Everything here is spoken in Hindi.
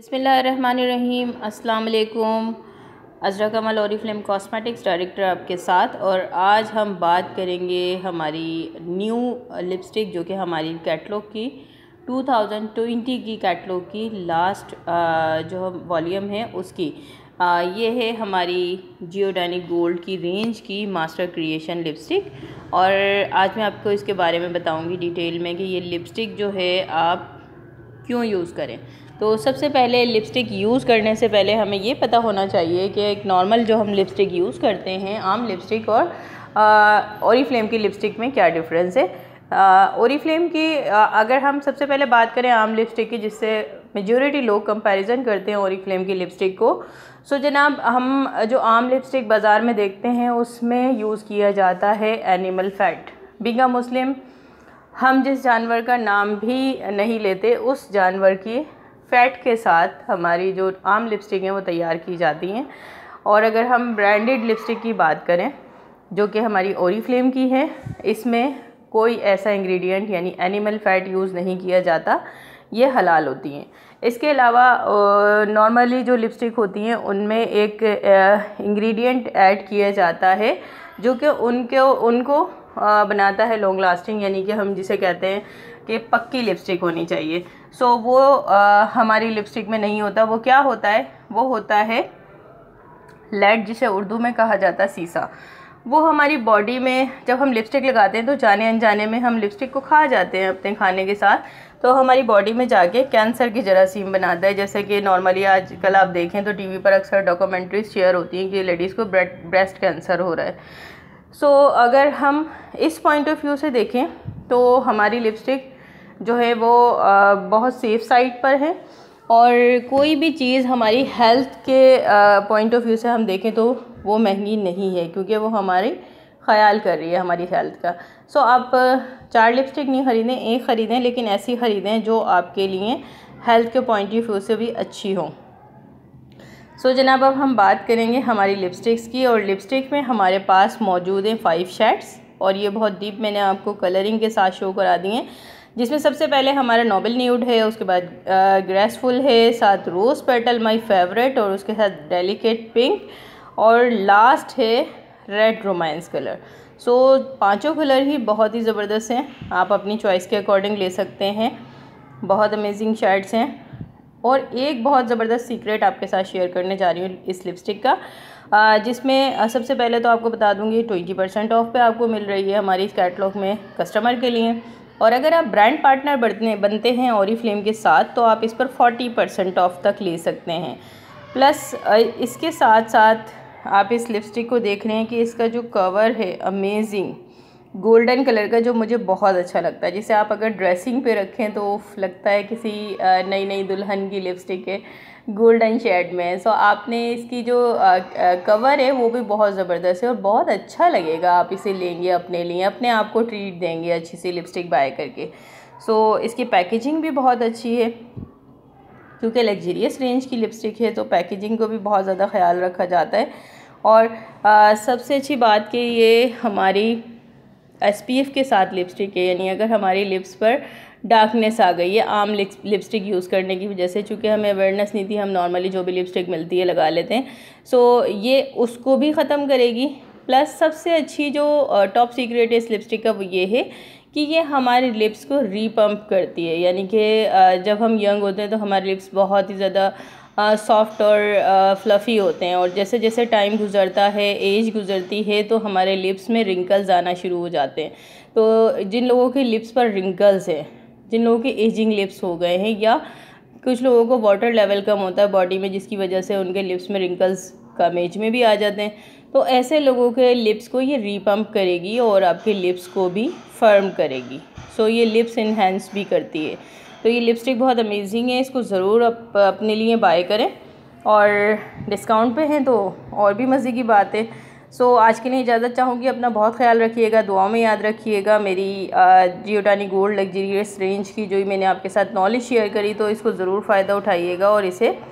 बसमीम अल्लाम अजरा कमल और फिल्म कॉस्मेटिक्स डायरेक्टर आपके साथ और आज हम बात करेंगे हमारी न्यू लिपस्टिक जो कि हमारी कैटलॉग की 2020 की कैटलॉग की लास्ट जो वॉल्यूम है उसकी आ, ये है हमारी जियोडानिक गोल्ड की रेंज की मास्टर क्रिएशन लिपस्टिक और आज मैं आपको इसके बारे में बताऊंगी डिटेल में कि ये लिपस्टिक जो है आप क्यों यूज़ करें तो सबसे पहले लिपस्टिक यूज़ करने से पहले हमें ये पता होना चाहिए कि एक नॉर्मल जो हम लिपस्टिक यूज़ करते हैं आम लिपस्टिक और ओरी फ्लेम की लिपस्टिक में क्या डिफरेंस है और फ्लेम की आ, अगर हम सबसे पहले बात करें आम लिपस्टिक की जिससे मेजोरिटी लोग कंपैरिजन करते हैं ओरी फ्लेम की लिपस्टिक को सो so, जनाब हम जो आम लिपस्टिक बाज़ार में देखते हैं उसमें यूज़ किया जाता है एनिमल फ़ैट बिंगा मुस्लिम हम जिस जानवर का नाम भी नहीं लेते उस जानवर की फ़ैट के साथ हमारी जो आम लिपस्टिक हैं वो तैयार की जाती हैं और अगर हम ब्रांडेड लिपस्टिक की बात करें जो कि हमारी ओरी फ्लेम की है इसमें कोई ऐसा इंग्रेडिएंट यानी एनिमल फ़ैट यूज़ नहीं किया जाता ये हलाल होती हैं इसके अलावा नॉर्मली जो लिपस्टिक होती हैं उनमें एक इंग्रेडिएंट ऐड किया जाता है जो कि उनके उनको बनाता है लॉन्ग लास्टिंग यानी कि हम जिसे कहते हैं कि पक्की लिपस्टिक होनी चाहिए सो so, वो आ, हमारी लिपस्टिक में नहीं होता वो क्या होता है वो होता है लेड जिसे उर्दू में कहा जाता है सीसा वो हमारी बॉडी में जब हम लिपस्टिक लगाते हैं तो जाने अनजाने में हम लिपस्टिक को खा जाते हैं अपने खाने के साथ तो हमारी बॉडी में जाके कैंसर की जरासीम बनाता है जैसे कि नॉर्मली आजकल आप देखें तो टीवी पर अक्सर डॉक्यूमेंट्रीज शेयर होती हैं कि लेडीज़ को ब्रेस्ट कैंसर हो रहा है सो so, अगर हम इस पॉइंट ऑफ व्यू से देखें तो हमारी लिपस्टिक जो है वो बहुत सेफ़ साइड पर है और कोई भी चीज़ हमारी हेल्थ के पॉइंट ऑफ व्यू से हम देखें तो वो महंगी नहीं है क्योंकि वो हमारे ख्याल कर रही है हमारी हेल्थ का सो so, आप चार लिपस्टिक नहीं ख़रीदें एक ख़रीदें लेकिन ऐसी ख़रीदें जो आपके लिए हेल्थ के पॉइंट ऑफ व्यू से भी अच्छी हों सो so, जनाब अब हम बात करेंगे हमारी लिपस्टिक्स की और लिपस्टिक में हमारे पास मौजूद हैं फाइव शेड्स और ये बहुत डीप मैंने आपको कलरिंग के साथ शो करा दिए हैं जिसमें सबसे पहले हमारा नोबल न्यूड है उसके बाद ग्रेसफुल है साथ रोज़ पेटल माय फेवरेट और उसके साथ डेलिकेट पिंक और लास्ट है red romance colour so so, पांचों कलर ही बहुत ही ज़बरदस्त हैं आप अपनी चॉइस के अकॉर्डिंग ले सकते हैं बहुत अमेजिंग शेड्स हैं और एक बहुत ज़बरदस्त सीक्रेट आपके साथ शेयर करने जा रही हूँ इस लिपस्टिक का जिसमें सबसे पहले तो आपको बता दूंगी ट्वेंटी परसेंट ऑफ पे आपको मिल रही है हमारी इस कैटलॉग में कस्टमर के लिए और अगर आप ब्रांड पार्टनर बनते बनते हैं और फ्लेम के साथ तो आप इस पर फोर्टी परसेंट ऑफ तक ले सकते हैं प्लस इसके साथ साथ आप इस लिपस्टिक को देख रहे हैं कि इसका जो कवर है अमेजिंग गोल्डन कलर का जो मुझे बहुत अच्छा लगता है जिसे आप अगर ड्रेसिंग पे रखें तो लगता है किसी नई नई दुल्हन की लिपस्टिक है गोल्डन शेड में सो आपने इसकी जो कवर है वो भी बहुत ज़बरदस्त है और बहुत अच्छा लगेगा आप इसे लेंगे अपने लिए अपने आप को ट्रीट देंगे अच्छी सी लिपस्टिक बाय करके सो इसकी पैकेजिंग भी बहुत अच्छी है क्योंकि लग्जरियस रेंज की लिपस्टिक है तो पैकेजिंग को भी बहुत ज़्यादा ख्याल रखा जाता है और आ, सबसे अच्छी बात कि ये हमारी एसपीएफ के साथ लिपस्टिक है यानी अगर हमारी लिप्स पर डार्कनेस आ गई है आम लिपस्टिक यूज़ करने की वजह से चूँकि हमें अवेयरनेस नहीं थी हम नॉर्मली जो भी लिपस्टिक मिलती है लगा लेते हैं सो so, ये उसको भी ख़त्म करेगी प्लस सबसे अच्छी जो टॉप सीक्रेट है इस लिपस्टिक का वो ये है कि ये हमारे लिप्स को रीपम्प करती है यानी कि जब हम यंग होते हैं तो हमारे लिप्स बहुत ही ज़्यादा सॉफ़्ट और फ्लफ़ी होते हैं और जैसे जैसे टाइम गुज़रता है एज गुज़रती है तो हमारे लिप्स में रिंकल्स आना शुरू हो जाते हैं तो जिन लोगों के लिप्स पर रिंकल्स हैं जिन लोगों के एजिंग लिप्स हो गए हैं या कुछ लोगों को वाटर लेवल कम होता है बॉडी में जिसकी वजह से उनके लिप्स में रिंकल्स कम एज में भी आ जाते हैं तो ऐसे लोगों के लिप्स को ये रीपम्प करेगी और आपके लिप्स को भी फर्म करेगी सो ये लिप्स इन्हेंस भी करती है तो ये लिपस्टिक बहुत अमेजिंग है इसको ज़रूर आप अपने लिए बाय करें और डिस्काउंट पे हैं तो और भी मज़े की बात है सो so, आज के लिए इजाज़त चाहूँगी अपना बहुत ख्याल रखिएगा दुआओं में याद रखिएगा मेरी जियोटानी गोल्ड लग्जरियस रेंज की जो मैंने आपके साथ नॉलेज शेयर करी तो इसको ज़रूर फ़ायदा उठाइएगा और इसे